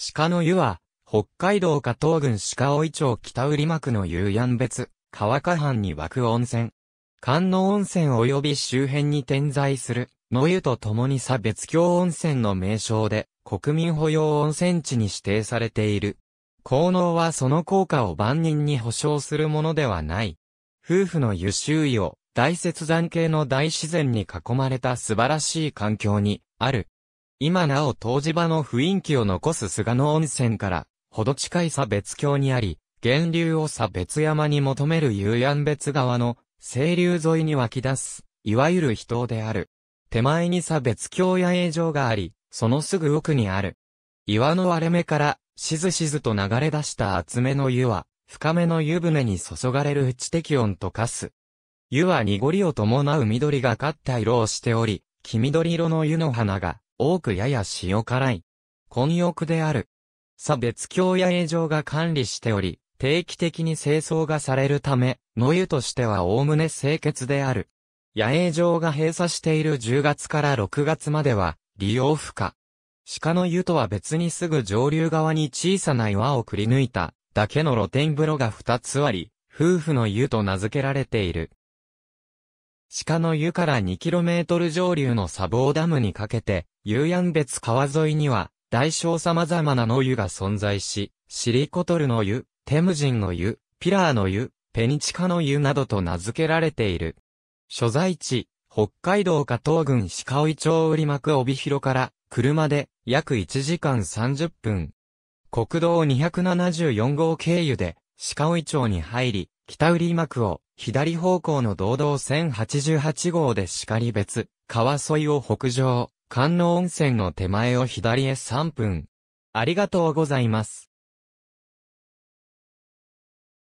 鹿の湯は、北海道加東郡鹿追町北売幕の湯山別、川下藩に湧く温泉。観音温泉及び周辺に点在する、野湯と共に差別郷温泉の名称で、国民保養温泉地に指定されている。効能はその効果を万人に保障するものではない。夫婦の湯周囲を、大雪山系の大自然に囲まれた素晴らしい環境に、ある。今なお湯治場の雰囲気を残す菅野温泉から、ほど近い差別橋にあり、源流を差別山に求める遊山別川の、清流沿いに湧き出す、いわゆる秘湯である。手前に差別橋や営場があり、そのすぐ奥にある。岩の割れ目から、しずしずと流れ出した厚めの湯は、深めの湯船に注がれる知適温と化す。湯は濁りを伴う緑がかった色をしており、黄緑色の湯の花が、多くやや塩辛い。混浴である。差別教や営場が管理しており、定期的に清掃がされるため、野湯としては概ね清潔である。野営場が閉鎖している10月から6月までは、利用不可。鹿の湯とは別にすぐ上流側に小さな岩をくり抜いた、だけの露天風呂が2つあり、夫婦の湯と名付けられている。鹿の湯から 2km 上流の砂防ダムにかけて、やん別川沿いには、大小様々なの湯が存在し、シリコトルの湯、テムジンの湯、ピラーの湯、ペニチカの湯などと名付けられている。所在地、北海道加東郡鹿追町売幕帯広から、車で約1時間30分。国道274号経由で鹿追町に入り、北売幕を、左方向の道道線88号で鹿里別、川沿いを北上、観音温泉の手前を左へ3分。ありがとうございます。